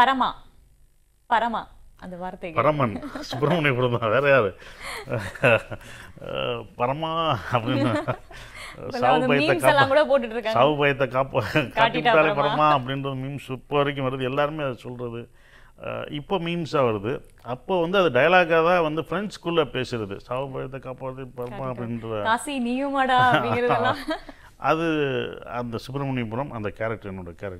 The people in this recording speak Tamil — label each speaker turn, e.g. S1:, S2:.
S1: பரமா பரமா அந்த வார்த்தை பரமன்
S2: சுப்பிரமணிய தான் வேற யாரு பரமா அப்படின்னு சாவு பயத்தை கூட சாவு பயத்தை காப்பா காட்டிட்டாலே பரமா அப்படின்றது மீம்ஸ் இப்போ வரைக்கும் வருது எல்லாருமே அதை சொல்கிறது இப்போ மீம்ஸாக வருது அப்போ வந்து அது டைலாகாக தான் வந்து ஃப்ரெண்ட்ஸ்குள்ளே பேசுறது சாவு பயத்தை காப்பாற்றி பரமா அப்படின்ற அது அந்த சுப்பிரமணியபுரம் அந்த கேரக்டர் என்னோட கேரக்டர்